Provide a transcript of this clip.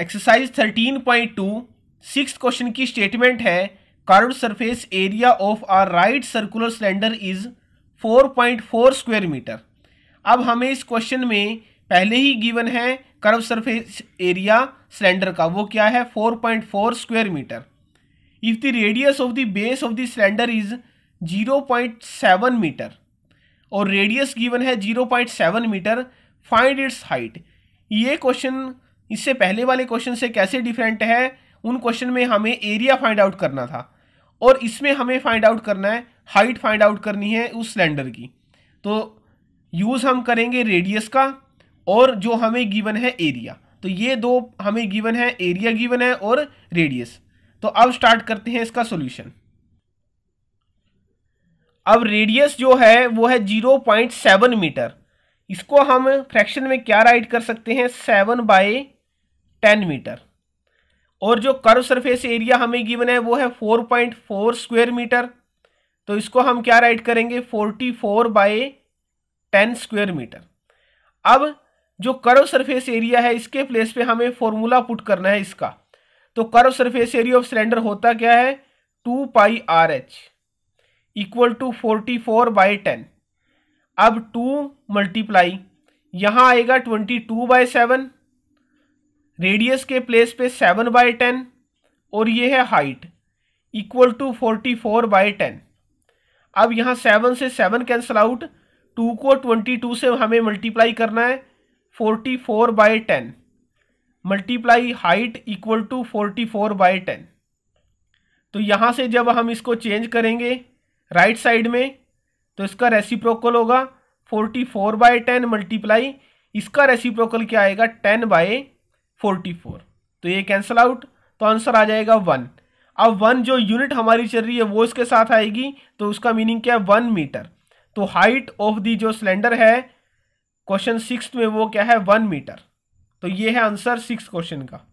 exercise 13.2 six question की statement है curve surface area of a right circular cylinder is 4.4 square metre अब हमें इस क्वेश्चन में पहले ही गिवन है कर्व सरफेस एरिया सिलेंडर का वो क्या है 4.4 square metre if the radius of the base of the cylinder is 0.7 metre और रेडियस गिवन है 0.7 मीटर फाइंड इट्स हाइट ये क्वेश्चन इससे पहले वाले क्वेश्चन से कैसे डिफरेंट है उन क्वेश्चन में हमें एरिया फाइंड आउट करना था और इसमें हमें फाइंड आउट करना है हाइट फाइंड आउट करनी है उस सिलेंडर की तो यूज़ हम करेंगे रेडियस का और जो हमें गिवन है एरिया तो ये दो हमें गिवन है एरिया गिवन है और रेडियस तो अब स्टार्ट करते हैं इसका सॉल्यूशन अब रेडियस जो है वो है जीरो पॉइंट सेवन मीटर इसको हम फ्रैक्शन में क्या राइट कर सकते हैं सेवन बाई टेन मीटर और जो कर्व सरफेस एरिया हमें गिवन है वो है four point four square metre तो इसको हम क्या राइट करेंगे forty four by ten square metre अब जो कर्व सरफेस एरिया है इसके प्लेस पे हमें फॉर्मूला पुट करना है इसका तो curve surface area of cylinder होता क्या है two pi r h equal to forty four by ten अब टू मल्टीप्लाई यहाँ आएगा twenty two by seven radius के प्लेस पे सेवन बाई टेन और ये है height equal to forty four by ten अब यहाँ सेवन से सेवन कैंसिल आउट टू को ट्वेंटी टू से हमें मल्टीप्लाई करना है forty four by ten multiply height equal to forty four by ten तो यहाँ से जब हम इसको चेंज करेंगे राइट right साइड में तो इसका रेसिप्रोकल होगा forty four by ten multiply इसका रेसिप्रोकल क्या आएगा टेन बाई फोर्टी फोर तो ये कैंसिल आउट तो आंसर आ जाएगा वन अब वन जो यूनिट हमारी चल रही है वो इसके साथ आएगी तो उसका मीनिंग क्या है वन मीटर तो हाइट ऑफ दी जो सिलेंडर है क्वेश्चन सिक्स में वो क्या है वन मीटर तो ये है आंसर सिक्स क्वेश्चन का